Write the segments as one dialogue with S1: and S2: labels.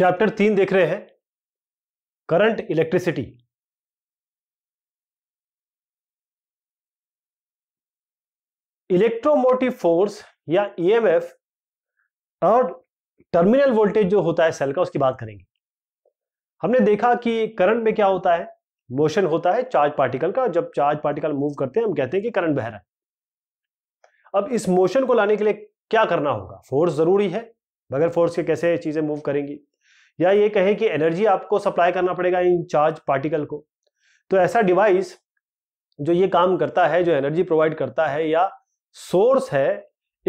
S1: Chapter तीन देख रहे हैं करंट इलेक्ट्रिसिटी इलेक्ट्रोमोटिव फोर्स या ईएमएफ e और टर्मिनल वोल्टेज जो होता है सेल का उसकी बात करेंगे हमने देखा कि करंट में क्या होता है मोशन होता है चार्ज पार्टिकल का जब चार्ज पार्टिकल मूव करते हैं हम कहते हैं कि करंट बह रहा है अब इस मोशन को लाने के लिए क्या करना होगा फोर्स जरूरी है बगैर फोर्स के कैसे चीजें मूव करेंगी या ये कहे कि एनर्जी आपको सप्लाई करना पड़ेगा इन चार्ज पार्टिकल को तो ऐसा डिवाइस जो ये काम करता है जो एनर्जी प्रोवाइड करता है या सोर्स है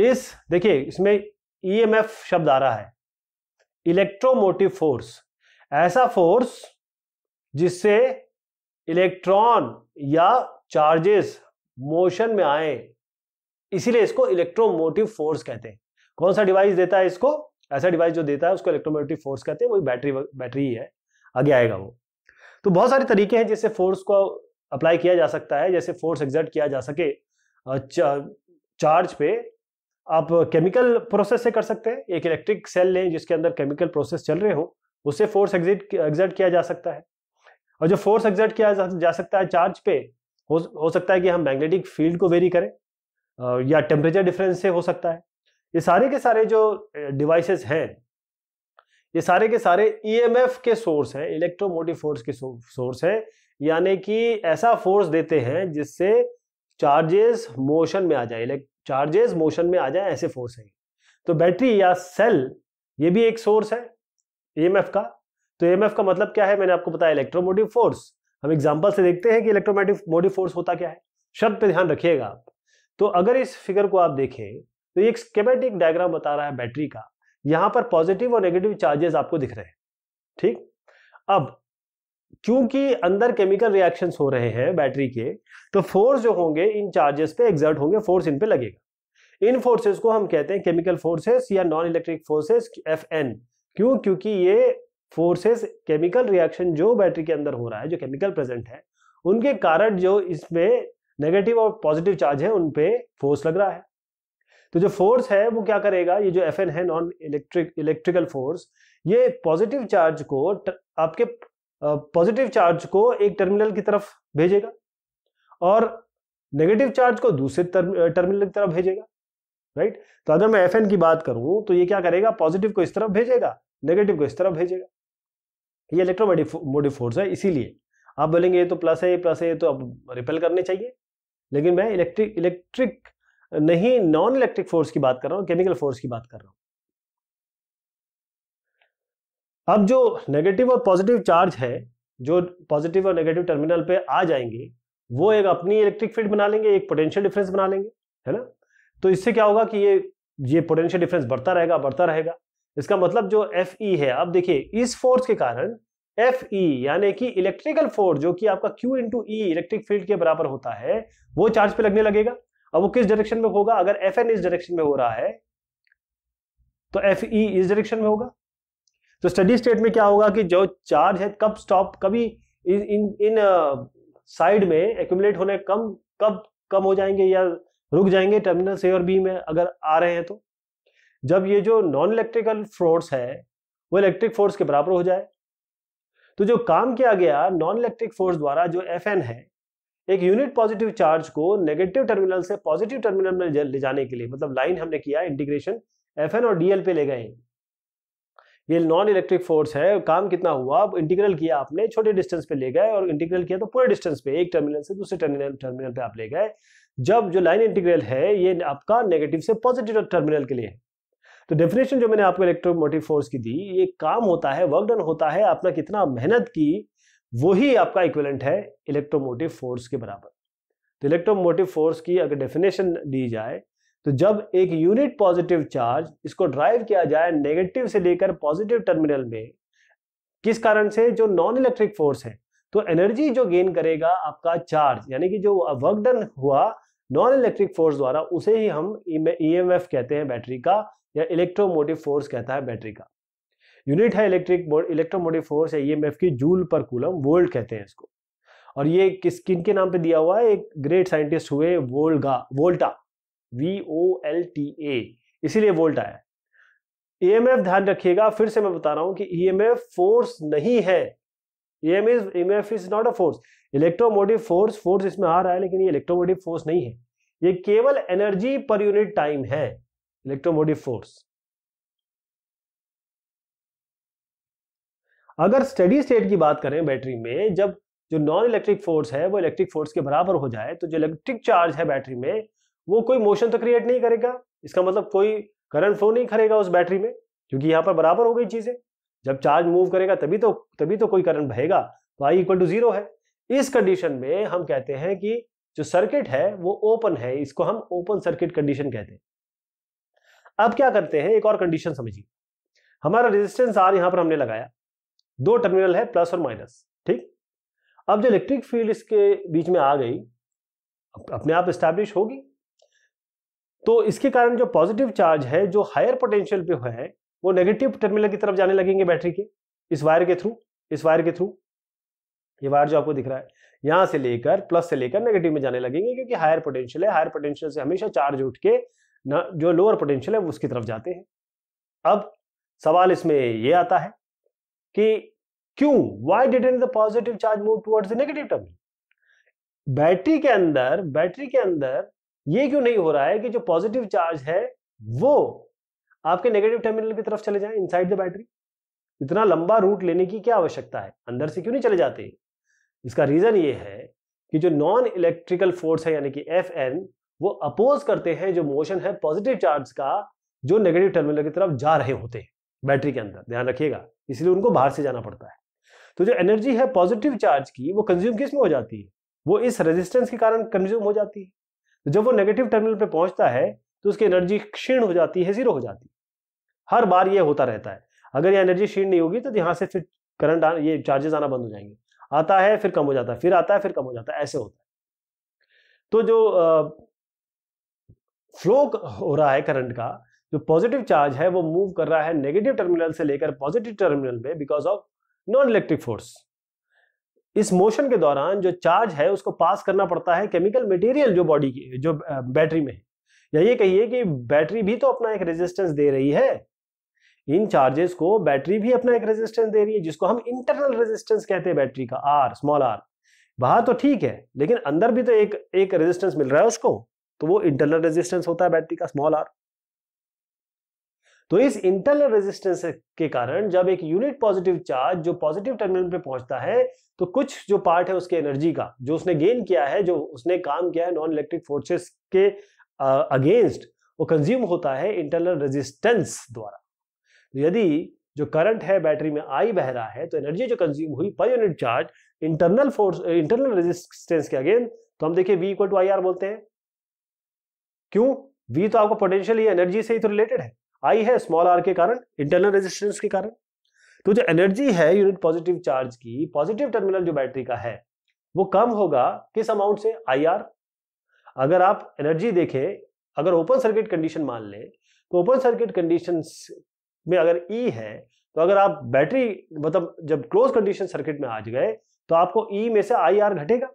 S1: इस देखिए इसमें ईएमएफ e शब्द आ रहा है इलेक्ट्रोमोटिव फोर्स ऐसा फोर्स जिससे इलेक्ट्रॉन या चार्जेस मोशन में आए इसीलिए इसको इलेक्ट्रोमोटिव फोर्स कहते हैं कौन सा डिवाइस देता है इसको ऐसा डिवाइस जो देता है उसको इलेक्ट्रोमोटिव फोर्स कहते हैं वही बैटरी बैटरी ही है आगे आएगा वो तो बहुत सारे तरीके हैं जिससे फोर्स को अप्लाई किया जा सकता है जैसे फोर्स एग्जर्ट किया जा सके चार्ज पे आप केमिकल प्रोसेस से कर सकते हैं एक इलेक्ट्रिक सेल लें जिसके अंदर केमिकल प्रोसेस चल रहे हो उससे फोर्स एग्जिट एग्जर्ट किया जा सकता है और जो फोर्स एग्जर्ट किया जा, जा सकता है चार्ज पे हो, हो सकता है कि हम मैग्नेटिक फील्ड को वेरी करें या टेम्परेचर डिफरेंस से हो सकता है ये सारे के सारे जो डिवाइसेस हैं ये सारे के सारे ईएमएफ e के सोर्स हैं इलेक्ट्रोमोटिव फोर्स के सोर्स हैं यानी कि ऐसा फोर्स देते हैं जिससे चार्जेस मोशन में आ जाए चार्जेस मोशन में आ जाए ऐसे फोर्स हैं तो बैटरी या सेल ये भी एक सोर्स है ईएमएफ e का तो ईएमएफ e का मतलब क्या है मैंने आपको बताया इलेक्ट्रोमोटिव फोर्स हम एग्जाम्पल से देखते हैं कि इलेक्ट्रोमोटिव मोटिव फोर्स होता क्या है शब्द पे ध्यान रखिएगा आप तो अगर इस फिगर को आप देखें तो ये एक स्केमेटिक डायग्राम बता रहा है बैटरी का यहां पर पॉजिटिव और नेगेटिव चार्जेस आपको दिख रहे हैं ठीक अब क्योंकि अंदर केमिकल रिएक्शंस हो रहे हैं बैटरी के तो फोर्स जो होंगे इन चार्जेस पे एग्जर्ट होंगे फोर्स इन पे लगेगा इन फोर्सेस को हम कहते हैं केमिकल फोर्सेस या non electric forces F N क्यों क्योंकि ये फोर्सेस केमिकल रिएक्शन जो बैटरी के अंदर हो रहा है जो केमिकल प्रेजेंट है उनके कारण जो इसमें नेगेटिव और पॉजिटिव चार्ज है उन पे फोर्स लग रहा है तो जो फोर्स है वो क्या करेगा ये जो एफ एन है नॉन इलेक्ट्रिक इलेक्ट्रिकल फोर्स ये पॉजिटिव चार्ज को आपके पॉजिटिव चार्ज को एक टर्मिनल की तरफ भेजेगा और नेगेटिव चार्ज को दूसरे टर्मिनल की तरफ भेजेगा राइट तो अगर मैं एफ की बात करूं तो ये क्या करेगा पॉजिटिव को इस तरफ भेजेगा नेगेटिव को इस तरफ भेजेगा ये इलेक्ट्रोमोटिव फोर्स है इसीलिए आप बोलेंगे ये तो प्लस है ये प्लस है ये तो अब रिपेल करने चाहिए लेकिन मैं इलेक्ट्रिक इलेक्ट्रिक नहीं नॉन इलेक्ट्रिक फोर्स की बात कर रहा हूं केमिकल फोर्स की बात कर रहा हूं अब जो नेगेटिव और पॉजिटिव चार्ज है जो पॉजिटिव और नेगेटिव टर्मिनल पे आ जाएंगे वो एक अपनी इलेक्ट्रिक फील्ड बना लेंगे एक पोटेंशियल डिफरेंस बना लेंगे है ना तो इससे क्या होगा कि ये ये पोटेंशियल डिफरेंस बढ़ता रहेगा बढ़ता रहेगा इसका मतलब जो एफ ई है अब देखिए इस फोर्स के कारण एफ ई यानी कि इलेक्ट्रिकल फोर्स जो कि आपका Q into E electric field के बराबर होता है वो चार्ज पे लगने लगेगा अब वो किस डायरेक्शन में होगा अगर एफ एन इस डायरेक्शन में हो रहा है तो एफ ई इस डायरेक्शन में होगा तो स्टडी स्टेट में क्या होगा कि जो चार्ज है कब स्टॉप कभी इन इन, साइड में एक्यूमुलेट होने कम कब कम हो जाएंगे या रुक जाएंगे टर्मिनल से और बी में अगर आ रहे हैं तो जब ये जो नॉन इलेक्ट्रिकल फोर्स है वो इलेक्ट्रिक फोर्स के बराबर हो जाए तो जो काम किया गया नॉन इलेक्ट्रिक फोर्स द्वारा जो एफ एन है एक यूनिट पॉजिटिव चार्ज को नेगेटिव टर्मिनल से पॉजिटिव टर्मिनल में ले जाने के लिए मतलब लाइन हमने किया इंटीग्रेशन एफ और डीएल पे ले गए ये नॉन इलेक्ट्रिक फोर्स है काम कितना हुआ इंटीग्रल किया आपने छोटे डिस्टेंस पे ले गए और इंटीग्रल किया तो पूरे डिस्टेंस पे एक टर्मिनल से दूसरे टर्मिनल टर्मिनल पे आप ले गए जब जो लाइन इंटीग्रल है ये आपका नेगेटिव से पॉजिटिव टर्मिनल के लिए है तो डेफिनेशन जो मैंने आपको इलेक्ट्रोमोटिव फोर्स की दी ये काम होता है वर्क डन होता है आपने कितना मेहनत की वही आपका इक्वलेंट है इलेक्ट्रोमोटिव फोर्स के बराबर तो इलेक्ट्रोमोटिव फोर्स की अगर डेफिनेशन दी जाए तो जब एक यूनिट पॉजिटिव चार्ज इसको ड्राइव किया जाए नेगेटिव से लेकर पॉजिटिव टर्मिनल में किस कारण से जो नॉन इलेक्ट्रिक फोर्स है तो एनर्जी जो गेन करेगा आपका चार्ज यानी कि जो वर्क डन हुआ नॉन इलेक्ट्रिक फोर्स द्वारा उसे ही हम ई e e कहते हैं बैटरी का या इलेक्ट्रोमोटिव फोर्स कहता है बैटरी का यूनिट है इलेक्ट्रिक इलेक्ट्रोमोटिव फोर्स है ईएमएफ e की जूल पर कूलम वोल्ड कहते हैं इसको और ये किस किन के नाम पे दिया हुआ है एक ग्रेट साइंटिस्ट हुए Volga Volta V O L T A इसीलिए वोल्टा है ईएमएफ e ध्यान रखिएगा फिर से मैं बता रहा हूं कि ईएमएफ e फोर्स नहीं है EMF is not a force electromotive force force इसमें आ रहा है लेकिन ये इलेक्ट्रोमोटिव फोर्स नहीं है ये केवल एनर्जी पर यूनिट टाइम है इलेक्ट्रोमोटिव फोर्स अगर स्टडी स्टेट की बात करें बैटरी में जब जो नॉन इलेक्ट्रिक फोर्स है वो इलेक्ट्रिक फोर्स के बराबर हो जाए तो जो इलेक्ट्रिक चार्ज है बैटरी में वो कोई मोशन तो क्रिएट नहीं करेगा इसका मतलब कोई करंट फ्लो नहीं करेगा उस बैटरी में क्योंकि यहाँ पर बराबर हो गई चीज़ें जब चार्ज मूव करेगा तभी तो तभी तो कोई करंट बहेगा तो आई इक्वल टू जीरो है इस कंडीशन में हम कहते हैं कि जो सर्किट है वो ओपन है इसको हम ओपन सर्किट कंडीशन कहते हैं अब क्या करते हैं एक और कंडीशन समझिए हमारा रेजिस्टेंस आर यहाँ पर हमने लगाया दो टर्मिनल है प्लस और माइनस ठीक अब जो इलेक्ट्रिक फील्ड इसके बीच में आ गई अपने आप स्टैब्लिश होगी तो इसके कारण जो पॉजिटिव चार्ज है जो हायर पोटेंशियल पे है वो नेगेटिव टर्मिनल की तरफ जाने लगेंगे बैटरी के इस वायर के थ्रू इस वायर के थ्रू ये वायर जो आपको दिख रहा है यहां से लेकर प्लस से लेकर नेगेटिव में जाने लगेंगे क्योंकि हायर पोटेंशियल है हायर पोटेंशियल से हमेशा चार्ज उठ के जो लोअर पोटेंशियल है उसकी तरफ जाते हैं अब सवाल इसमें यह आता है कि क्यों why didn't the positive charge move towards negative terminal battery के अंदर बैटरी के अंदर ये क्यों नहीं हो रहा है कि जो पॉजिटिव चार्ज है वो आपके नेगेटिव टर्मिनल की तरफ चले जाए साइड द बैटरी इतना लंबा रूट लेने की क्या आवश्यकता है अंदर से क्यों नहीं चले जाते इसका रीजन ये है कि जो नॉन इलेक्ट्रिकल फोर्स है यानी कि एफ एन वो अपोज करते हैं जो मोशन है पॉजिटिव चार्ज का जो नेगेटिव टर्मिनल की तरफ जा रहे होते हैं बैटरी के अंदर ध्यान रखिएगा इसलिए उनको बाहर से जाना पड़ता है तो जो एनर्जी है पॉजिटिव चार्ज की वो कंज्यूम किस में हो जाती है वो इस रेजिस्टेंस के कारण कंज्यूम हो जाती है तो जब वो नेगेटिव टर्मिनल पे पहुंचता है तो उसकी एनर्जी क्षीण हो जाती है जीरो हो जाती है हर बार ये होता रहता है अगर ये एनर्जी क्षीण नहीं होगी तो यहाँ से फिर करंट ये चार्जेस आना बंद हो जाएंगे आता है फिर कम हो जाता है फिर आता है फिर कम हो जाता है ऐसे होता है तो जो फ्लो हो रहा है करंट का जो पॉजिटिव चार्ज है वो मूव कर रहा है नेगेटिव टर्मिनल से लेकर पॉजिटिव टर्मिनल में because of non electric force इस मोशन के दौरान जो चार्ज है उसको पास करना पड़ता है केमिकल मटेरियल जो बॉडी की जो बैटरी में है या ये कहिए कि बैटरी भी तो अपना एक रेजिस्टेंस दे रही है इन चार्जेस को बैटरी भी अपना एक रेजिस्टेंस दे रही है जिसको हम इंटरनल रेजिस्टेंस कहते हैं बैटरी का आर स्मॉल आर बाहर तो ठीक है लेकिन अंदर भी तो एक एक रेजिस्टेंस मिल रहा है उसको तो वो इंटरनल रेजिस्टेंस होता है बैटरी का स्मॉल आर तो इस इंटरनल रेजिस्टेंस के कारण जब एक यूनिट पॉजिटिव चार्ज जो पॉजिटिव टर्मिनल पे पहुंचता है तो कुछ जो पार्ट है उसके एनर्जी का जो उसने गेन किया है जो उसने काम किया है नॉन इलेक्ट्रिक फोर्सेस के अगेंस्ट वो कंज्यूम होता है इंटरनल रेजिस्टेंस द्वारा तो यदि जो करंट है बैटरी में आई बह रहा है तो एनर्जी जो कंज्यूम हुई per unit charge internal force internal resistance के अगेन तो हम देखिए V equal to I R बोलते हैं क्यों वी तो आपको पोटेंशियल एनर्जी से ही तो रिलेटेड है आई है स्मॉल आर के कारण इंटरनल रेजिस्टेंस के कारण तो जो एनर्जी है यूनिट पॉजिटिव चार्ज की पॉजिटिव टर्मिनल जो बैटरी का है वो कम होगा किस अमाउंट से आई आर अगर आप एनर्जी देखें अगर ओपन सर्किट कंडीशन मान लें तो ओपन सर्किट कंडीशन में अगर ई e है तो अगर आप बैटरी मतलब जब क्लोज कंडीशन सर्किट में आ गए तो आपको ई e में से आई आर घटेगा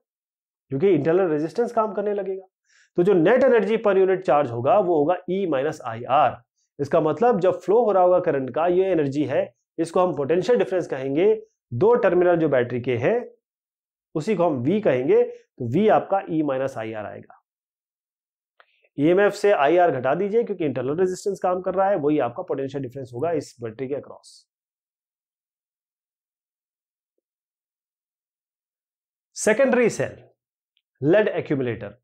S1: क्योंकि इंटरनल रेजिस्टेंस काम करने लगेगा तो जो net energy per unit charge होगा वो होगा ई माइनस आई आर इसका मतलब जब फ्लो हो रहा होगा करंट का ये एनर्जी है इसको हम पोटेंशियल डिफरेंस कहेंगे दो टर्मिनल जो बैटरी के हैं उसी को हम V कहेंगे तो V आपका E माइनस आई आर आएगा एफ e से आई आर घटा दीजिए क्योंकि इंटरनल रेजिस्टेंस काम कर रहा है वही आपका पोटेंशियल डिफरेंस होगा इस बैटरी के across secondary cell lead accumulator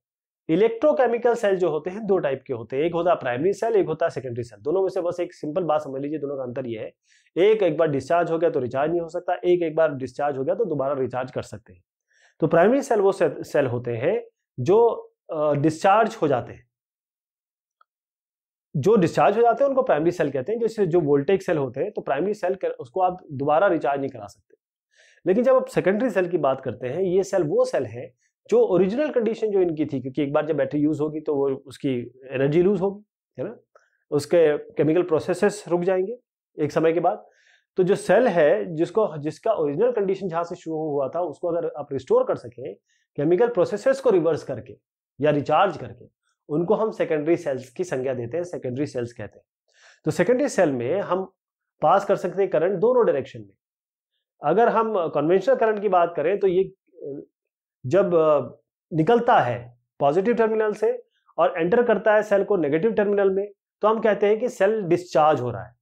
S1: electrochemical cell जो होते हैं दो टाइप के होते हैं एक होता है प्राइमरी सेल एक होता है सेकेंडरी सेल दोनों में से बस एक सिंपल बात समझ लीजिए दोनों का अंतर यह है एक एक बार डिस्चार्ज हो गया तो रिचार्ज नहीं हो सकता एक एक बार डिस्चार्ज हो गया तो दोबारा रिचार्ज कर सकते हैं तो प्राइमरी सेल वो सेल होते हैं जो डिस्चार्ज हो जाते हैं जो डिस्चार्ज हो जाते हैं उनको प्राइमरी सेल कहते हैं जैसे जो वोल्टेज सेल होते हैं तो प्राइमरी सेल कर, उसको आप दोबारा रिचार्ज नहीं करा सकते लेकिन जब आप सेकेंडरी सेल की बात करते हैं ये सेल वो सेल है जो ओरिजिनल कंडीशन जो इनकी थी क्योंकि एक बार जब बैटरी यूज होगी तो वो उसकी एनर्जी लूज होगी है ना उसके केमिकल प्रोसेसेस रुक जाएंगे एक समय के बाद तो जो सेल है जिसको जिसका ओरिजिनल कंडीशन जहां से शुरू हुआ था उसको अगर आप रिस्टोर कर सकें केमिकल प्रोसेसेस को रिवर्स करके या रिचार्ज करके उनको हम सेकेंडरी सेल्स की संज्ञा देते हैं सेकेंडरी सेल्स कहते हैं तो सेकेंडरी सेल में हम पास कर सकते हैं करंट दोनों डायरेक्शन में अगर हम कन्वेंशनल करंट की बात करें तो ये जब निकलता है पॉजिटिव टर्मिनल से और एंटर करता है सेल को नेगेटिव टर्मिनल में तो हम कहते हैं कि सेल डिस्चार्ज हो रहा है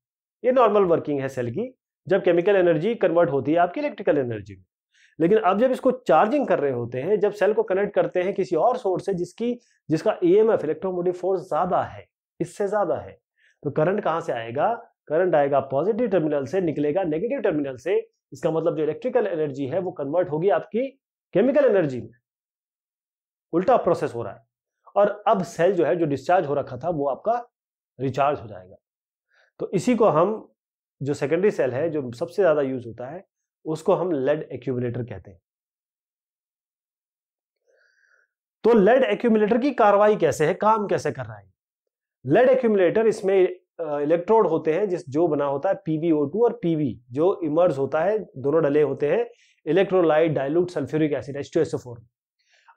S1: ये नॉर्मल वर्किंग है सेल की जब केमिकल एनर्जी कन्वर्ट होती है आपकी इलेक्ट्रिकल एनर्जी में लेकिन अब जब इसको चार्जिंग कर रहे होते हैं जब सेल को कनेक्ट करते हैं किसी और सोर्स से जिसकी जिसका E M F electromotive force ज्यादा है इससे ज्यादा है तो करंट कहाँ से आएगा करंट आएगा पॉजिटिव टर्मिनल से निकलेगा नेगेटिव टर्मिनल से इसका मतलब जो इलेक्ट्रिकल एनर्जी है वो कन्वर्ट होगी आपकी केमिकल एनर्जी में उल्टा प्रोसेस हो रहा है और अब सेल जो है जो डिस्चार्ज हो रखा था वो आपका रिचार्ज हो जाएगा तो इसी को हम जो सेकेंडरी सेल है जो सबसे ज्यादा यूज होता है उसको हम लेड एक्यूमुलेटर कहते हैं तो लेड एक्यूमुलेटर की कार्रवाई कैसे है काम कैसे कर रहा है लेड एक्यूमुलेटर इसमें इलेक्ट्रोड होते हैं जिस जो बना होता है पी और पी जो इमर्ज होता है दोनों डले होते हैं electrolyte dilute sulphuric acid H2SO4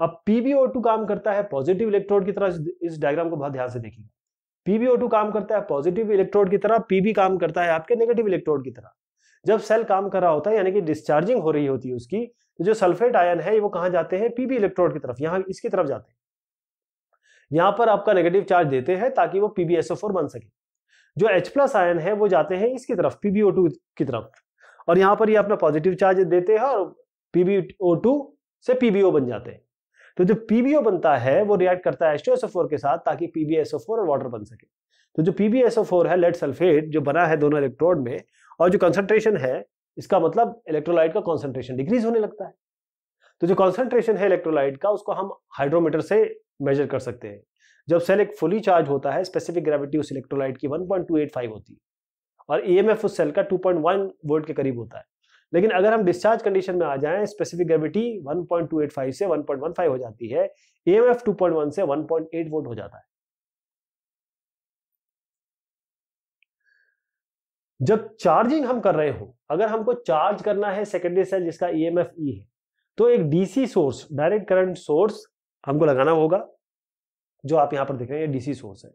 S1: अब पी काम करता है पॉजिटिव इलेक्ट्रोड की तरह इस डायग्राम को बहुत ध्यान से देखिए पीबीओ2 काम करता है पॉजिटिव इलेक्ट्रोड की तरह पीबी काम करता है आपके नेगेटिव इलेक्ट्रोड की तरह जब सेल काम कर रहा होता है यानी कि डिस्चार्जिंग हो रही होती है उसकी तो जो सल्फेट आयन है वो कहाँ जाते हैं पीबी इलेक्ट्रोड की तरफ यहाँ इसकी तरफ जाते हैं यहाँ पर आपका नेगेटिव चार्ज देते हैं ताकि वो पीबीएसओ बन सके जो H प्लस आयन है वो जाते हैं इसकी तरफ PbO2 की तरफ और यहाँ पर ये अपना पॉजिटिव चार्ज देते हैं और PbO2 से PbO बन जाते हैं तो जो PbO बनता है वो रिएक्ट करता है H2SO4 के साथ ताकि PbSO4 और वाटर बन सके तो जो PbSO4 है लेड सल्फेट जो बना है दोनों इलेक्ट्रोड में और जो कॉन्सेंट्रेशन है इसका मतलब इलेक्ट्रोलाइट का कॉन्सेंट्रेशन डिक्रीज होने लगता है तो जो कॉन्सेंट्रेशन है इलेक्ट्रोलाइट का उसको हम हाइड्रोमीटर से मेजर कर सकते हैं जब सेल एक फुली चार्ज होता है स्पेसिफिक ग्रेविटी उस इलेक्ट्रोलाइट की 1.285 होती है और ईएमएफ e उस सेल का 2.1 पॉइंट के करीब होता है लेकिन अगर हम डिस्चार्ज कंडीशन में आ जाएं स्पेसिफिक ग्रेविटी 1.285 से 1.15 हो जाती है ईएमएफ e 2.1 से 1.8 पॉइंट हो जाता है जब चार्जिंग हम कर रहे हो अगर हमको चार्ज करना है सेकेंडरी सेल जिसका एफ e ई है तो एक DC source direct current source हमको लगाना होगा जो आप यहाँ पर देख रहे हैं डीसी सोर्स है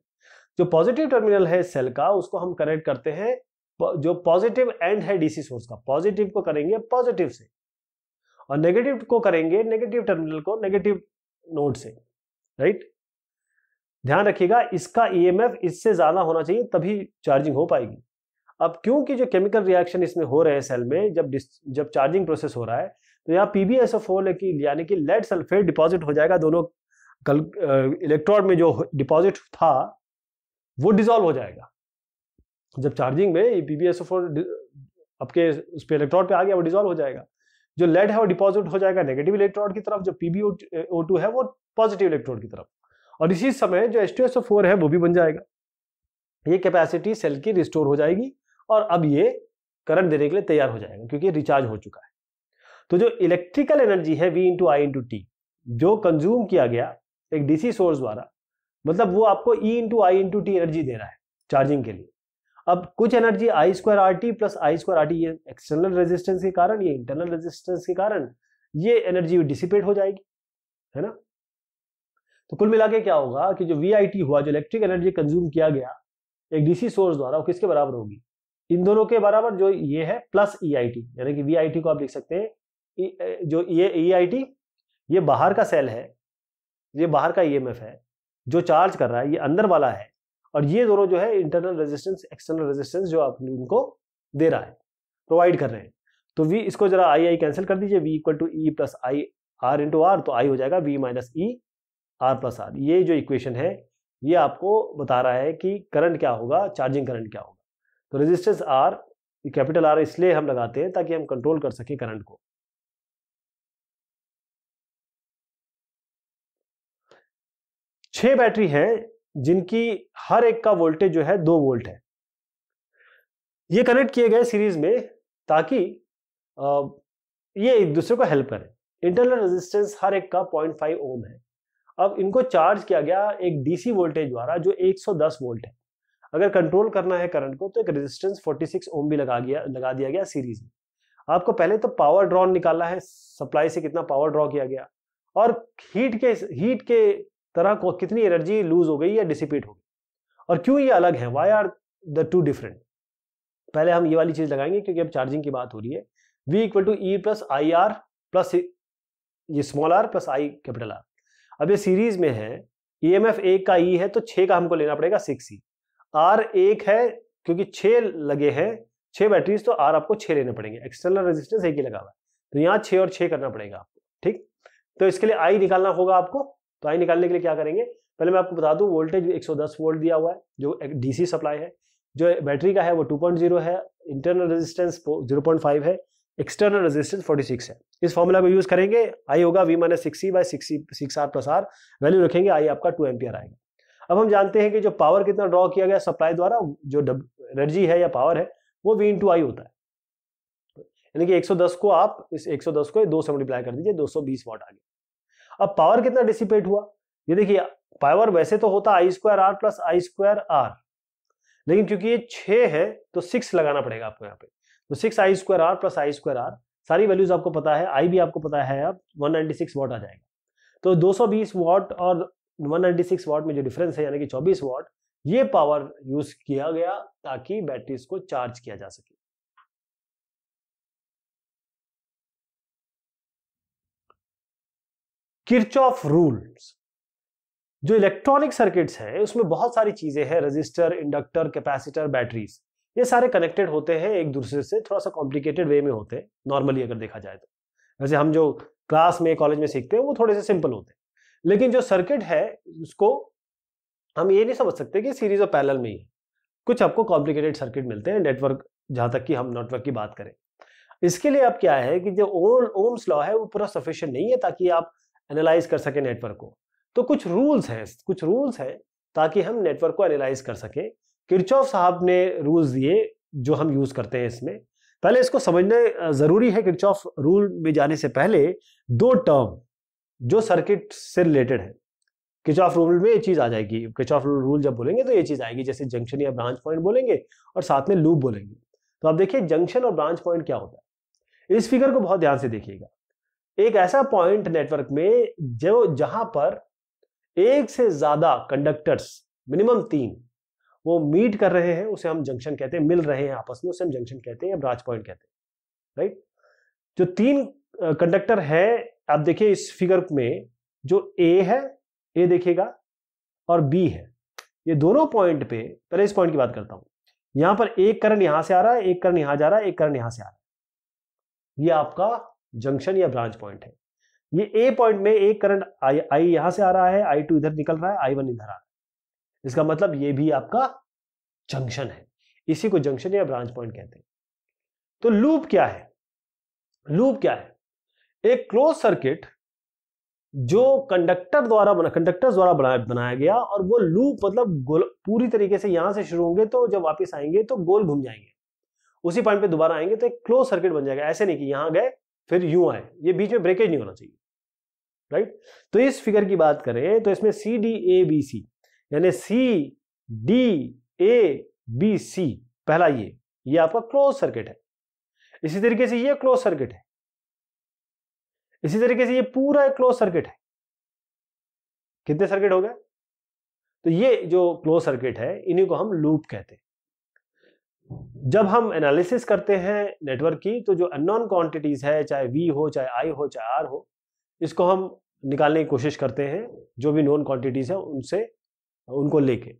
S1: जो पॉजिटिव टर्मिनल है सेल का उसको हम कनेक्ट करते हैं जो पॉजिटिव एंड है डीसी सोर्स का पॉजिटिव को करेंगे पॉजिटिव से और नेगेटिव को करेंगे नेगेटिव टर्मिनल को नेगेटिव नोड से राइट ध्यान रखिएगा इसका ईएमएफ e इससे ज्यादा होना चाहिए तभी चार्जिंग हो पाएगी अब क्योंकि जो केमिकल रिएक्शन इसमें हो रहे हैं सेल में जब जब चार्जिंग प्रोसेस हो रहा है तो यहाँ पीबीएसओ फोर यानी कि लेड सल्फेट डिपॉजिट हो जाएगा दोनों कल इलेक्ट्रोड में जो डिपॉजिट था वो डिजोल्व हो जाएगा जब चार्जिंग में पी आपके उस पर इलेक्ट्रॉड पे आ गया वो डिजोल्व हो जाएगा जो लेड है वो डिपॉजिट हो जाएगा नेगेटिव इलेक्ट्रॉड की तरफ जो पी है वो पॉजिटिव इलेक्ट्रॉड की तरफ और इसी समय जो एस है वो भी बन जाएगा ये कैपेसिटी सेल की रिस्टोर हो जाएगी और अब ये करंट देने के लिए तैयार हो जाएगा क्योंकि रिचार्ज हो चुका है तो जो इलेक्ट्रिकल एनर्जी है V into I into T जो कंज्यूम किया गया एक डीसी सोर्स द्वारा मतलब वो आपको E into I into T energy दे रहा है चार्जिंग के लिए अब कुछ energy I square R T plus I square R T ये एक्सटर्नल रेजिस्टेंस के कारण ये इंटरनल रेजिस्टेंस के कारण ये एनर्जी डिसिपेट हो जाएगी है ना तो कुल मिला के क्या होगा कि जो वी आई टी हुआ जो इलेक्ट्रिक एनर्जी कंज्यूम किया गया एक डीसी सोर्स द्वारा वो किसके बराबर होगी इन दोनों के बराबर जो ये है प्लस ई आई टी यानी कि वी आई टी को आप लिख सकते हैं e, जो ये ई आई टी ये बाहर का सेल है ये बाहर का ई e है जो चार्ज कर रहा है ये अंदर वाला है और ये दोनों जो है इंटरनल रेजिस्टेंस एक्सटर्नल रेजिस्टेंस जो आप उनको दे रहा है प्रोवाइड कर रहे हैं तो वी इसको जरा आई आई कैंसिल कर दीजिए V equal to E plus I R into R तो आई हो जाएगा V minus E R plus R ये जो इक्वेशन है ये आपको बता रहा है कि करंट क्या होगा चार्जिंग करंट क्या होगा तो रेजिस्टेंस आर कैपिटल आर इसलिए हम लगाते हैं ताकि हम कंट्रोल कर सकें करंट को छह बैटरी हैं जिनकी हर एक का वोल्टेज जो है दो वोल्ट है ये कनेक्ट किए गए सीरीज में ताकि ये एक दूसरे को हेल्प करें इंटरनल रेजिस्टेंस हर एक का 0.5 ओम है अब इनको चार्ज किया गया एक डीसी वोल्टेज द्वारा जो 110 वोल्ट है अगर कंट्रोल करना है करंट को तो एक रेजिस्टेंस 46 ओम भी लगा गया लगा दिया गया सीरीज में आपको पहले तो पावर ड्रॉ निकालना है सप्लाई से कितना पावर ड्रॉ किया गया और हीट के हीट के तरह को कितनी एनर्जी लूज हो गई या डिसिपेट हो गई और क्यों ये अलग है why are the two different पहले हम ये वाली चीज़ लगाएंगे क्योंकि अब चार्जिंग की बात हो रही है V equal to E plus I R plus ये small R plus I capital R अब ये सीरीज में है ई एम एफ एक का ई e है तो छ का हमको लेना पड़ेगा सिक्स ई आर एक है क्योंकि छ लगे हैं छह बैटरीज तो आर आपको छह लेने पड़ेंगे एक्सटर्नल रेजिस्टेंस एक ही लगा हुआ है तो यहाँ छः और छः करना पड़ेगा आपको ठीक तो इसके लिए आई निकालना होगा आपको तो आई निकालने के लिए क्या करेंगे पहले मैं आपको बता दूं वोल्टेज 110 वोल्ट दिया हुआ है जो डीसी सप्लाई है जो बैटरी का है वो 2.0 है इंटरनल रेजिस्टेंस 0.5 है एक्सटर्नल रेजिस्टेंस 46 है इस फॉर्मूला को यूज करेंगे आई होगा V minus six C by six six R plus R value रखेंगे आई आपका टू एम्पियर आएगा अब हम जानते हैं कि जो पावर कितना ड्रॉ किया गया सप्लाई द्वारा जो एनर्जी है या पावर है वो वी इंटू आई होता है यानी कि दस को आप इस दस को दो से मल्टीप्लाई कर दीजिए दो सौ वाट आ गया अब पावर कितना डिसिपेट हुआ ये देखिए पावर वैसे तो होता I square R plus I square R लेकिन क्योंकि ये छ है तो सिक्स लगाना पड़ेगा आपको यहाँ पे तो six I square R plus I square R सारी वैल्यूज आपको पता है आई भी आपको पता है अब 196 वाट आ जाएगा तो 220 वाट और 196 वाट में जो डिफरेंस है यानी कि चौबीस वॉट ये पावर यूज किया गया ताकि बैटरीज को चार्ज किया जा सके किरचॉफ रूल्स जो इलेक्ट्रॉनिक सर्किट्स है उसमें बहुत सारी चीजें हैं रजिस्टर इंडक्टर कैपेसिटर बैटरीज ये सारे कनेक्टेड होते हैं एक दूसरे से थोड़ा सा कॉम्प्लिकेटेड वे में होते हैं नॉर्मली अगर देखा जाए तो वैसे हम जो क्लास में कॉलेज में सीखते हैं वो थोड़े से सिंपल होते हैं लेकिन जो सर्किट है उसको हम ये नहीं समझ सकते कि सीरीज और पैनल में ही कुछ आपको कॉम्प्लिकेटेड सर्किट मिलते हैं नेटवर्क जहां तक कि हम नेटवर्क की बात करें इसके लिए अब क्या है कि जो ओल्ड ओम्स लॉ है वो पूरा सफिशियंट नहीं है ताकि आप एनालाइज कर सके नेटवर्क को तो कुछ रूल्स हैं कुछ रूल्स हैं ताकि हम नेटवर्क को एनालाइज कर सकें किरचॉफ साहब ने रूल्स दिए जो हम यूज़ करते हैं इसमें पहले इसको समझना ज़रूरी है किरचॉफ रूल में जाने से पहले दो टर्म जो सर्किट से रिलेटेड है किच ऑफ रूल में ये चीज़ आ जाएगी किच ऑफ रूल जब बोलेंगे तो ये चीज़ आएगी जैसे जंक्शन या ब्रांच पॉइंट बोलेंगे और साथ में लूप बोलेंगे तो आप देखिए जंक्शन और ब्रांच पॉइंट क्या होता है इस फिगर को बहुत ध्यान से देखिएगा एक ऐसा पॉइंट नेटवर्क में जो जहां पर एक से ज्यादा कंडक्टर्स मिनिमम तीन वो मीट कर रहे हैं उसे हम जंक्शन कहते हैं मिल रहे हैं आपस में उसे हम जंक्शन कहते हैं ब्रांच पॉइंट कहते हैं राइट जो तीन कंडक्टर है आप देखिए इस फिगर में जो ए है ए देखिएगा और बी है ये दोनों पॉइंट पे पहले इस पॉइंट की बात करता हूं यहां पर एक करंट यहां से आ रहा है एक करंट यहां जा रहा है एक करंट यहां से आ रहा है ये आपका जंक्शन या ब्रांच पॉइंट है ये ए पॉइंट में एक करंट आई आई यहां से आ रहा है आई टू इधर निकल रहा है आई वन इधर आ रहा है इसका मतलब ये भी आपका जंक्शन है इसी को जंक्शन या ब्रांच पॉइंट कहते हैं तो लूप क्या है लूप क्या है एक क्लोज सर्किट जो कंडक्टर द्वारा बना कंडक्टर द्वारा बनाया बनाया गया और वो लूप मतलब गोल पूरी तरीके से यहां से शुरू होंगे तो जब वापस आएंगे तो गोल घूम जाएंगे उसी पॉइंट पे दोबारा आएंगे तो एक क्लोज सर्किट बन जाएगा ऐसे नहीं कि यहां गए फिर यू आए ये बीच में ब्रेकेज नहीं होना चाहिए राइट तो इस फिगर की बात करें तो इसमें C D A B C यानी C D A B C पहला ये ये आपका क्लोज सर्किट है इसी तरीके से ये क्लोज सर्किट है इसी तरीके से ये पूरा क्लोज सर्किट है कितने सर्किट हो गए तो ये जो क्लोज सर्किट है इन्हीं को हम लूप कहते हैं जब हम एनालिसिस करते हैं नेटवर्क की तो जो अननोन क्वांटिटीज़ है चाहे वी हो चाहे आई हो चाहे आर हो इसको हम निकालने की कोशिश करते हैं जो भी नॉन क्वांटिटीज़ है उनसे उनको लेके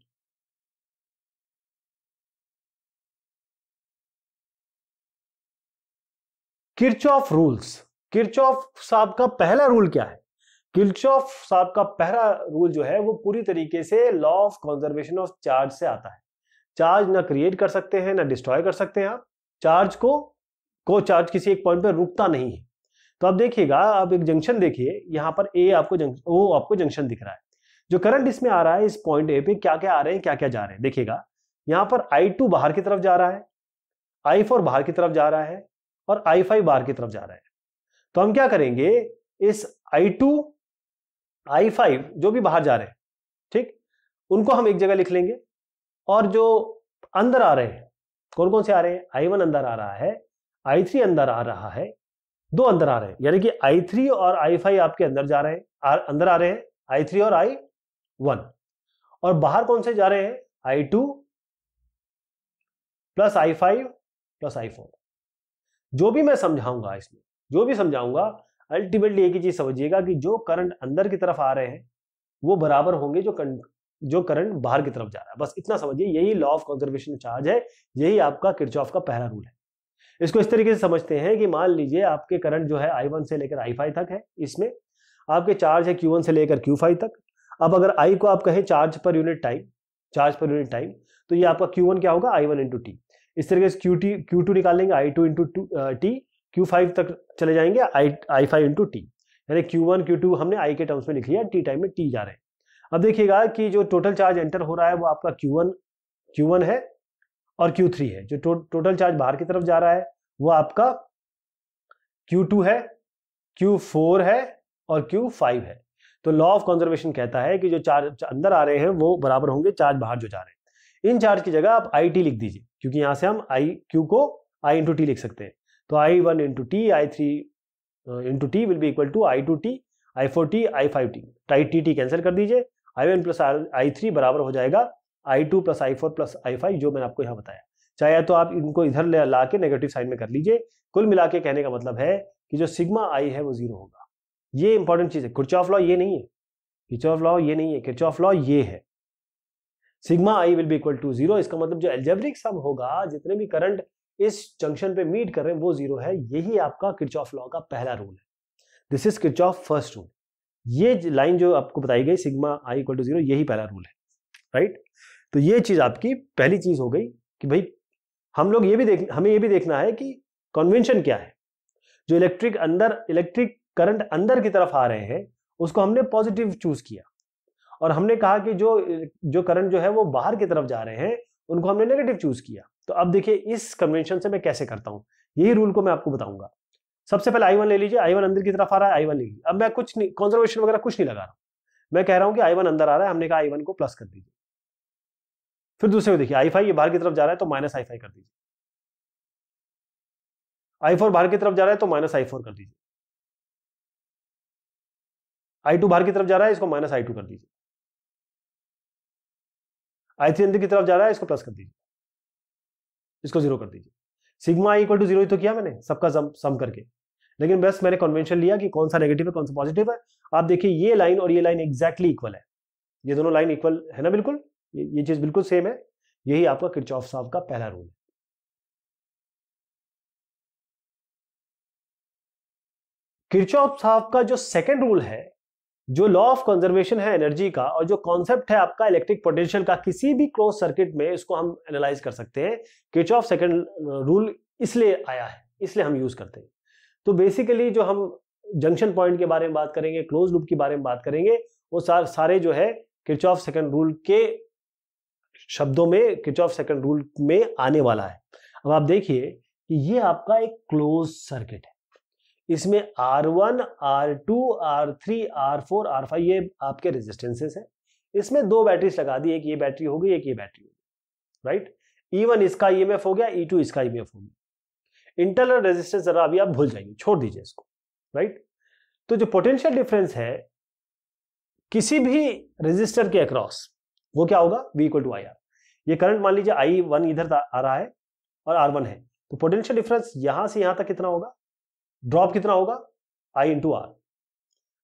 S1: Kirchhoff rules Kirchhoff साहब का पहला रूल क्या है किर्च ऑफ साहब का पहला रूल जो है वो पूरी तरीके से law of conservation of charge से आता है चार्ज ना क्रिएट कर सकते हैं ना डिस्ट्रॉय कर सकते हैं आप चार्ज को को चार्ज किसी एक पॉइंट पर रुकता नहीं है तो आप देखिएगा आप एक जंक्शन देखिए यहाँ पर ए आपको जंक्शन ओ आपको जंक्शन दिख रहा है जो करंट इसमें आ रहा है इस पॉइंट ए पे क्या क्या आ रहे हैं क्या क्या जा रहे हैं देखिएगा यहाँ पर आई टू बाहर की तरफ जा रहा है आई फोर बाहर की तरफ जा रहा है और आई फाइव बाहर की तरफ जा रहा है तो हम क्या करेंगे इस आई टू आई फाइव जो भी बाहर जा रहे हैं ठीक उनको हम एक जगह लिख लेंगे और जो अंदर आ रहे हैं कौन कौन से आ रहे हैं आई वन अंदर आ रहा है आई थ्री अंदर आ रहा है दो अंदर आ रहे हैं यानी कि आई थ्री और आई फाइव आपके अंदर जा रहे हैं अंदर आ रहे हैं आई थ्री और आई वन और बाहर कौन से जा रहे हैं I two plus I five plus I four जो भी मैं समझाऊंगा इसमें जो भी समझाऊंगा अल्टीमेटली एक ही चीज समझिएगा कि जो करंट अंदर की तरफ आ रहे हैं वो बराबर होंगे जो जो करंट बाहर की तरफ जा रहा है बस इतना समझिए यही लॉ ऑफ कंजर्वेशन चार्ज है यही आपका किरचॉफ का पहला रूल है इसको इस तरीके से समझते हैं कि मान लीजिए आपके करंट जो है आई से लेकर आई तक है इसमें आपके चार्ज है क्यू से लेकर क्यू तक अब अगर आई को आप कहें charge per unit time charge per unit time तो ये आपका क्यू क्या होगा आई वन इस तरीके से क्यू टी क्यू टू निकालेंगे I two into two T Q five तक चले जाएंगे I I five into T यानी क्यू वन क्यू टू हमने आई के टर्म्स में लिख लिया टी टाइम में टी जा रहे हैं अब देखिएगा कि जो टोटल चार्ज एंटर हो रहा है वो आपका Q1 Q1 है और Q3 है जो टो, टोटल चार्ज बाहर की तरफ जा रहा है वो आपका Q2 है Q4 है और Q5 है तो लॉ ऑफ कंजर्वेशन कहता है कि जो चार्ज अंदर आ रहे हैं वो बराबर होंगे चार्ज बाहर जो जा रहे हैं इन चार्ज की जगह आप आई टी लिख दीजिए क्योंकि यहां से हम आई क्यू को आई इंटू टी लिख सकते हैं तो I one into T I three into T will be equal to I two T I four T I five T tight T T cancel कर दीजिए I one plus I three बराबर हो जाएगा I two plus I four plus I five जो मैंने आपको यहाँ बताया चाहे तो आप इनको इधर ले ला के नेगेटिव साइन में कर लीजिए कुल मिला के कहने का मतलब है कि जो सिग्मा आई है वो जीरो होगा ये इंपॉर्टेंट चीज़ है कुर्च ऑफ लॉ ये नहीं है किच ऑफ लॉ ये नहीं है किच ऑफ लॉ ये है sigma I will be equal to zero इसका मतलब जो एल्जेब्रिक सम होगा जितने भी करंट इस जंक्शन पे मीट कर रहे हैं वो जीरो है यही आपका किर्च ऑफ लॉ का पहला रूल है this is Kirchhoff first rule ये लाइन जो आपको बताई गई sigma I equal to zero यही पहला रूल है राइट तो ये चीज़ आपकी पहली चीज़ हो गई कि भाई हम लोग ये भी देख हमें ये भी देखना है कि कन्वेंशन क्या है जो इलेक्ट्रिक अंदर इलेक्ट्रिक करंट अंदर की तरफ आ रहे हैं उसको हमने पॉजिटिव चूज किया और हमने कहा कि जो जो करंट जो है वो बाहर की तरफ जा रहे हैं उनको हमने नेगेटिव चूज किया तो अब देखिए इस कन्वेंशन से मैं कैसे करता हूं यही रूल को मैं आपको बताऊंगा सबसे पहले आई वन ले लीजिए आई वन अंदर की तरफ आ रहा है आई वन ले लीजिए अब मैं कुछ नहीं कॉन्जर्वेशन वगैरह कुछ नहीं लगा रहा हूं मैं कह रहा हूं कि आई वन अंदर आ रहा है हमने कहा आई वन को प्लस कर दीजिए फिर दूसरे को देखिए आई फाइव ये बाहर की तरफ जा रहा है तो माइनस आई फाइव कर दीजिए आई फोर बाहर की तरफ जा रहा है तो माइनस आई फोर कर दीजिए आई टू बाहर की तरफ जा रहा है इसको माइनस आई टू कर दीजिए आई थ्री अंदर की तरफ जा रहा है इसको प्लस कर दीजिए इसको जीरो कर दीजिए sigma I equal to zero ही तो किया मैंने सबका सम करके लेकिन बस मैंने कन्वेंशन लिया कि कौन सा नेगेटिव है कौन सा पॉजिटिव है आप देखिए ये लाइन और ये लाइन एग्जैक्टली इक्वल है ये दोनों लाइन इक्वल है ना बिल्कुल ये, ये चीज बिल्कुल सेम है यही आपका किरचॉफ साहब का पहला रूल है किरचॉफ साहब का जो सेकेंड रूल है जो लॉ ऑफ कंजर्वेशन है एनर्जी का और जो कॉन्सेप्ट है आपका इलेक्ट्रिक पोटेंशियल का किसी भी क्लोज सर्किट में इसको हम एनालाइज कर सकते हैं किच ऑफ सेकेंड रूल इसलिए आया है इसलिए हम यूज करते हैं तो बेसिकली जो हम जंक्शन पॉइंट के बारे में बात करेंगे क्लोज लूप के बारे में बात करेंगे वो सार, सारे जो है किच ऑफ सेकंड रूल के शब्दों में किच ऑफ सेकंड रूल में आने वाला है अब आप देखिए कि ये आपका एक क्लोज सर्किट है इसमें R1, R2, R3, R4, R5 ये आपके रेजिस्टेंसेस हैं इसमें दो बैटरीज लगा दी एक ये बैटरी होगी एक ये बैटरी होगी राइट ई E1 इसका ई e हो गया E2 इसका ई e हो गया इंटरनल रेजिस्टेंस जरा अभी आप भूल जाइए छोड़ दीजिए इसको राइट तो जो पोटेंशियल डिफरेंस है किसी भी रेजिस्टर के अक्रॉस वो क्या होगा V equal to I R ये करंट मान लीजिए आई वन इधर आ रहा है और आर वन है तो पोटेंशियल डिफरेंस यहां से यहां तक कितना होगा ड्रॉप कितना होगा आई इंटू आर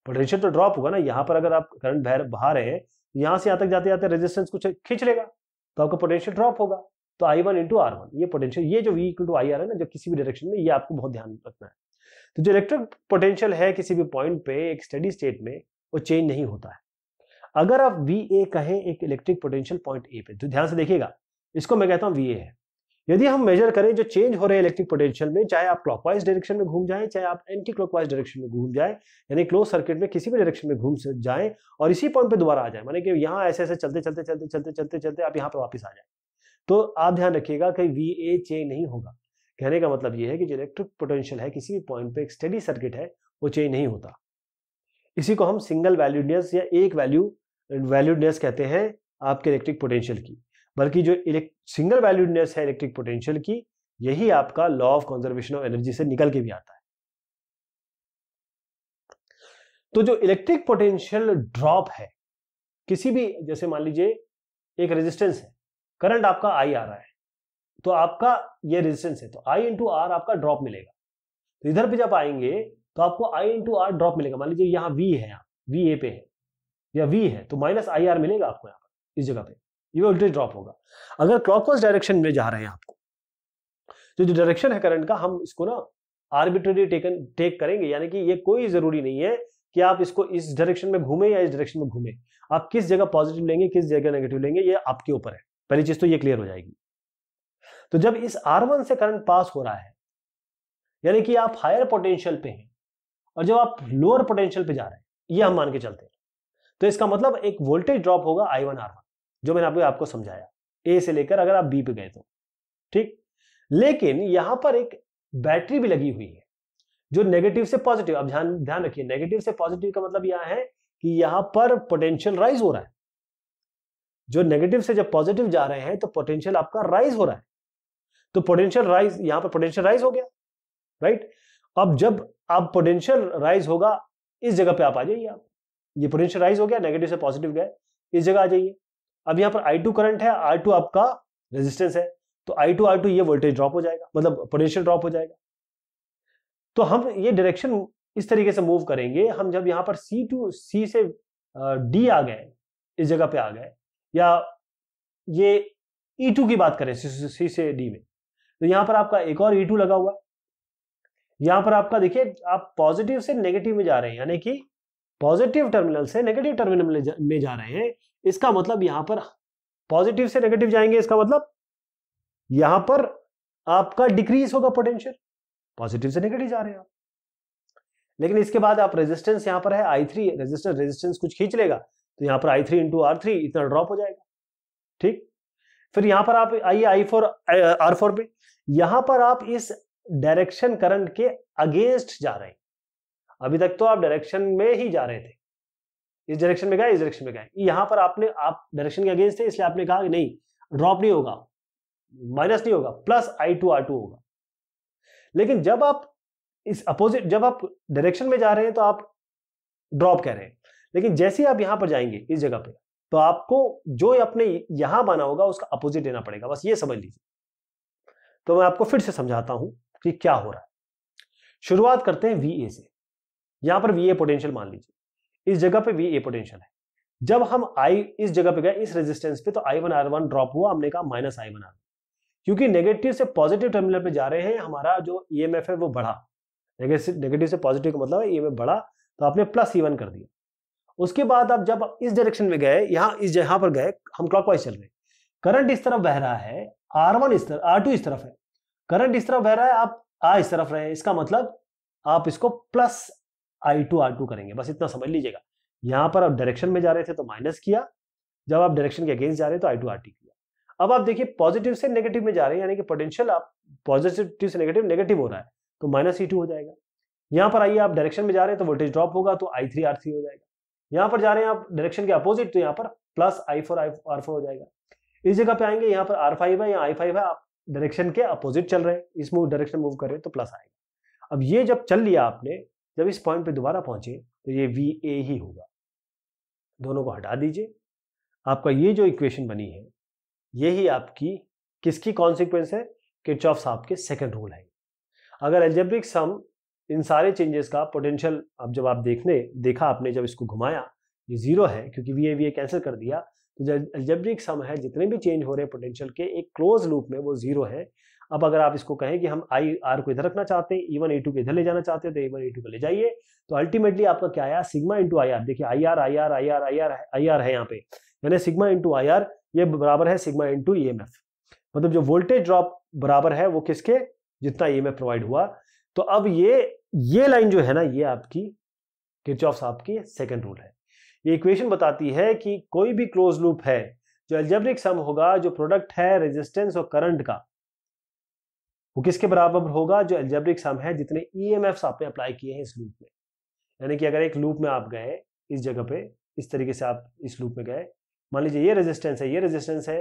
S1: पोटेंशियल तो ड्रॉप होगा ना यहां पर अगर आप करंट बाहर बाहर है यहां से यहां तक जाते जाते रेजिस्टेंस कुछ खींच लेगा तो आपका पोटेंशियल ड्रॉप होगा तो I one into R one ये पोटेंशियल ये जो V equal to I R है ना जो किसी भी डायरेक्शन में ये आपको बहुत ध्यान रखना है तो जो इलेक्ट्रिक पोटेंशियल है किसी भी पॉइंट पे एक स्टडी स्टेट में वो चेंज नहीं होता है अगर आप वी ए कहें एक इलेक्ट्रिक पोटेंशियल पॉइंट ए पे तो ध्यान से देखिएगा इसको मैं कहता हूँ वी ए है यदि हम मेजर करें जो चेंज हो रहे हैं इलेक्ट्रिक पोटेंशियल में चाहे आप क्लॉकवाइज डायरेक्शन में घूम जाएं चाहे आप एंटी क्लॉकवाइज डायरेक्शन में घूम जाएं यानी क्लोज सर्किट में किसी भी डायरेक्शन में घूम जाएं और इसी पॉइंट पे दोबारा आ जाए मानी कि यहाँ ऐसे ऐसे चलते चलते चलते चलते चलते चलते आप यहाँ पर वापस आ जाए तो आप ध्यान रखिएगा कि वी ए चेंज नहीं होगा कहने का मतलब यह है कि जो इलेक्ट्रिक पोटेंशियल है किसी भी पॉइंट पे एक स्टडी सर्किट है वो चेंज नहीं होता इसी को हम सिंगल वैल्यूडनेस या एक वैल्यू वैल्यूडनेस कहते हैं आपके इलेक्ट्रिक पोटेंशियल की बल्कि जो सिंगल वैल्यूडनेस है इलेक्ट्रिक पोटेंशियल की यही आपका law of conservation of energy से निकल के भी आता है तो जो इलेक्ट्रिक पोटेंशियल ड्रॉप है किसी भी जैसे मान लीजिए एक रेजिस्टेंस है करंट आपका आई आ रहा है तो आपका ये रेजिस्टेंस है तो आई इंटू आर आपका ड्रॉप मिलेगा तो इधर पे जब आएंगे तो आपको आई इंटू आर ड्रॉप मिलेगा मान लीजिए यहाँ वी है यहाँ वी ए पे है या वी है तो माइनस आई आर मिलेगा आपको यहाँ इस जगह पे ये वोल्टेज ड्रॉप होगा अगर क्लॉकवाइज डायरेक्शन में जा रहे हैं आपको तो जो डायरेक्शन है करंट का हम इसको ना आर्बिट्रेरी टेकन टेक करेंगे यानी कि ये कोई जरूरी नहीं है कि आप इसको इस डायरेक्शन में घूमे या इस डायरेक्शन में घूमे आप किस जगह पॉजिटिव लेंगे किस जगह नेगेटिव लेंगे ये आपके ऊपर है पहली चीज तो ये क्लियर हो जाएगी तो जब इस R1 से करंट पास हो रहा है यानी कि आप हायर पोटेंशियल पे हैं और जब आप लोअर पोटेंशियल पे जा रहे हैं ये हम मान के चलते हैं तो इसका मतलब एक वोल्टेज ड्रॉप होगा आई वन आर वन जो मैंने आपको आपको समझाया ए से लेकर अगर आप बी पे गए तो ठीक लेकिन यहां पर एक बैटरी भी लगी हुई है जो नेगेटिव से पॉजिटिव अब ध्यान ध्यान रखिए नेगेटिव से पॉजिटिव का मतलब यह है कि यहां पर पोटेंशियल राइज हो रहा है जो नेगेटिव से जब पॉजिटिव जा रहे हैं तो पोटेंशियल आपका राइज हो रहा है तो पोटेंशियल राइज यहां पर पोटेंशियल राइज हो गया राइट अब जब आप पोटेंशियल राइज होगा इस जगह पे आप आ जाइए आप ये पोटेंशियल राइज हो गया नेगेटिव से पॉजिटिव गए इस जगह आ जाइए अब यहां पर आई करंट है आर आपका रेजिस्टेंस है तो आई टू आर टू ये वोल्टेज ड्रॉप हो जाएगा मतलब पोटेंशियल ड्रॉप हो जाएगा तो हम ये डायरेक्शन इस तरीके से मूव करेंगे हम जब यहां पर सी टू सी से डी आ गए इस जगह पे आ गए या ये E2 की बात करें C से D में तो यहां पर आपका एक और E2 लगा हुआ है यहां पर आपका देखिए आप पॉजिटिव से नेगेटिव में जा रहे हैं यानी कि पॉजिटिव टर्मिनल से नेगेटिव टर्मिनल में जा रहे हैं इसका मतलब यहां पर पॉजिटिव से नेगेटिव जाएंगे इसका मतलब यहां पर आपका डिक्रीज होगा पोटेंशियल पॉजिटिव से नेगेटिव जा रहे हैं आप लेकिन इसके बाद आप रेजिस्टेंस यहां पर है आई थ्री रेजिस्टेंस रेजिस्टेंस कुछ खींच लेगा तो यहां पर I three into R three इतना ड्रॉप हो जाएगा ठीक फिर यहां पर आप आइए आई फोर आर फोर पे यहां पर आप इस डायरेक्शन करंट के अगेंस्ट जा रहे हैं अभी तक तो आप डायरेक्शन में ही जा रहे थे इस डायरेक्शन में गए इस डायरेक्शन में गए यहां पर आपने आप डायरेक्शन के अगेंस्ट थे इसलिए आपने कहा कि नहीं ड्रॉप नहीं होगा माइनस नहीं होगा plus I two R two होगा लेकिन जब आप इस अपोजिट जब आप डायरेक्शन में जा रहे हैं तो आप ड्रॉप कह रहे हैं लेकिन जैसे आप यहां पर जाएंगे इस जगह पर तो आपको जो अपने यहां बना होगा उसका अपोजिट देना पड़ेगा बस ये समझ लीजिए तो मैं आपको फिर से समझाता हूं कि क्या हो रहा है शुरुआत करते हैं वी से यहां पर वी पोटेंशियल मान लीजिए इस जगह पे वी पोटेंशियल है जब हम आई इस जगह पे गए इस रेजिस्टेंस पे तो I one R one drop हुआ हमने कहा माइनस आई वन आर क्योंकि नेगेटिव से पॉजिटिव टर्मिनल पे जा रहे हैं हमारा जो ई e है वो बढ़ा नेगेटिव से पॉजिटिव का मतलब है ई e बढ़ा तो आपने प्लस ई e कर दिया उसके बाद आप जब इस डायरेक्शन में गए यहाँ इस यहाँ पर गए हम क्लॉकवाइज चल रहे करंट इस तरफ बह रहा है आर वन इस तरफ आर टू इस तरफ है करंट इस तरफ बह रहा है आप आ इस तरफ रहे इसका मतलब आप इसको plus I two R two करेंगे बस इतना समझ लीजिएगा यहाँ पर आप डायरेक्शन में जा रहे थे तो माइनस किया जब आप डायरेक्शन के अगेंस्ट जा रहे तो आई टू आर टी किया अब आप देखिए पॉजिटिव से नेगेटिव में जा रहे हैं यानी कि पोटेंशियल आप पॉजिटिव से नेगेटिव नेगेटिव हो रहा है तो माइनस ई टू हो जाएगा यहाँ पर आइए आप डायरेक्शन में जा रहे हैं तो वोल्टेज ड्रॉप होगा तो आई थ्री आर थ्री हो जाएगा यहां पर जा रहे हैं आप डायरेक्शन के अपोजिट तो यहाँ पर plus I four I R four हो जाएगा इस जगह पे आएंगे यहाँ पर आर फाइव है या आई फाइव है आप डायरेक्शन के अपोजिट चल रहे हैं इस मूव डायरेक्शन मूव कर रहे हैं तो प्लस आएगा अब ये जब चल लिया आपने जब इस पॉइंट पे दोबारा पहुंचे तो ये वी ए ही होगा दोनों को हटा दीजिए आपका ये जो इक्वेशन बनी है ये ही आपकी किसकी कॉन्सिक्वेंस है किच साहब के सेकेंड रूल है अगर एल्जेब्रिक सम इन सारे चेंजेस का पोटेंशियल अब जब आप देखने देखा आपने जब इसको घुमाया ये जीरो है क्योंकि V A V A cancel कर दिया तो जब एल्जेब्रिक सम है जितने भी चेंज हो रहे हैं पोटेंशियल के एक क्लोज लूप में वो जीरो है अब अगर आप इसको कहें कि हम आई आर को इधर रखना चाहते हैं इवन ए टू को इधर ले जाना चाहते हैं तो इवन ए टू को ले जाइए तो अल्टीमेटली आपका क्या आया सिग्मा इंटू आई आर देखिए I R I R I R I R I R है यहाँ पे यानी सिग्मा इंटू आई आर ये बराबर है sigma into E M F मतलब जो वोल्टेज ड्रॉप बराबर है वो किसके जितना ई एम एफ प्रोवाइड हुआ तो अब ये ये लाइन जो है ना ये आपकी किरचॉफ साहब की सेकेंड रूल है ये इक्वेशन बताती है कि कोई भी क्लोज लूप है जो एल्जेब्रिक सम होगा जो प्रोडक्ट है रेजिस्टेंस और करंट का वो किसके बराबर होगा जो एल्जेब्रिक सम है जितने ई e एम आपने अप्लाई किए हैं इस लूप में यानी कि अगर एक लूप में आप गए इस जगह पे इस तरीके से आप इस लूप में गए मान लीजिए ये रेजिस्टेंस है ये रेजिस्टेंस है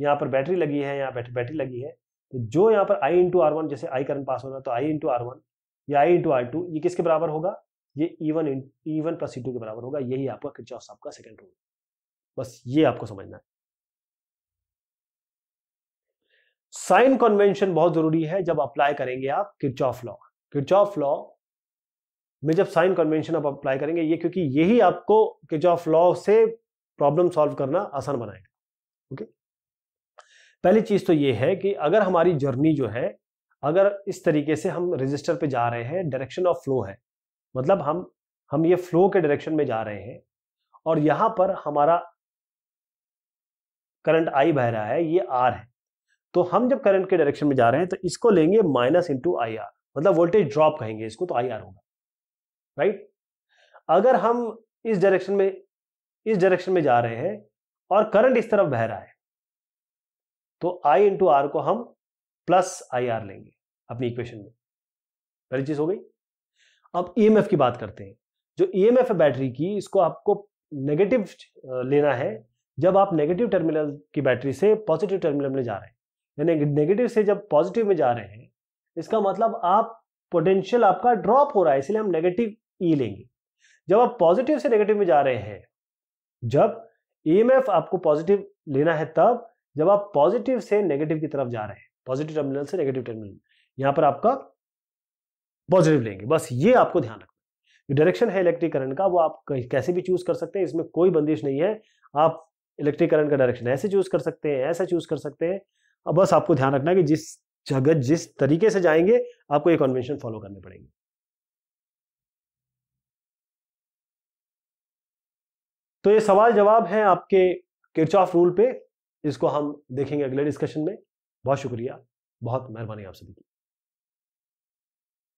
S1: यहाँ पर बैटरी लगी है यहाँ बैटरी लगी है तो जो यहाँ पर आई इंटू आर वन जैसे आई करंट पास होना है तो आई इंटू आर वन या आई इंटू आर टू ये किसके बराबर होगा ये E one E one plus E two के बराबर होगा यही आपका किच ऑफ साहब का सेकेंड रूल बस ये आपको समझना है साइन कन्वेंशन बहुत जरूरी है जब अप्लाई करेंगे आप Kirchhoff law Kirchhoff law में जब साइन कन्वेंशन आप अप्लाई करेंगे ये क्योंकि यही आपको किच ऑफ लॉ से प्रॉब्लम सॉल्व करना आसान बनाएगा ओके okay? पहली चीज़ तो ये है कि अगर हमारी जर्नी जो है अगर इस तरीके से हम रजिस्टर पे जा रहे हैं डायरेक्शन ऑफ फ्लो है मतलब हम हम ये फ्लो के डायरेक्शन में जा रहे हैं और यहाँ पर हमारा करंट आई बह रहा है ये आर है तो हम जब करंट के डायरेक्शन में जा रहे हैं तो इसको लेंगे माइनस इंटू आई आर मतलब वोल्टेज ड्रॉप कहेंगे इसको तो आई आर होगा राइट अगर हम इस डायरेक्शन में इस डायरेक्शन में जा रहे हैं और करंट इस तरफ बह रहा है तो आई इंटू आर को हम प्लस आई आर लेंगे अपनी इक्वेशन में पहली चीज हो गई अब ई e की बात करते हैं जो ई है बैटरी की इसको आपको नेगेटिव लेना है जब आप नेगेटिव टर्मिनल की बैटरी से पॉजिटिव टर्मिनल में जा रहे हैं यानी नेगेटिव से जब पॉजिटिव में जा रहे हैं इसका मतलब आप पोटेंशियल आपका ड्रॉप हो रहा है इसलिए हम नेगेटिव ई e लेंगे जब आप पॉजिटिव से नेगेटिव में जा रहे हैं जब ई e आपको पॉजिटिव लेना है तब जब आप पॉजिटिव से नेगेटिव की तरफ जा रहे हैं पॉजिटिव टर्मिनल से नेगेटिव टर्मिनल यहां पर आपका पॉजिटिव लेंगे बस ये आपको ध्यान रखना जो डायरेक्शन है इलेक्ट्रिक करंट का वो आप कैसे भी चूज कर सकते हैं इसमें कोई बंदिश नहीं है आप इलेक्ट्रिक करंट का डायरेक्शन ऐसे चूज कर सकते हैं ऐसा चूज कर सकते हैं अब बस आपको ध्यान रखना है कि जिस जगह जिस तरीके से जाएंगे आपको ये कन्वेंशन फॉलो करने पड़ेंगे तो ये सवाल जवाब है आपके किरचॉफ रूल पे इसको हम देखेंगे अगले डिस्कशन में बहुत शुक्रिया बहुत मेहरबानी आप सभी की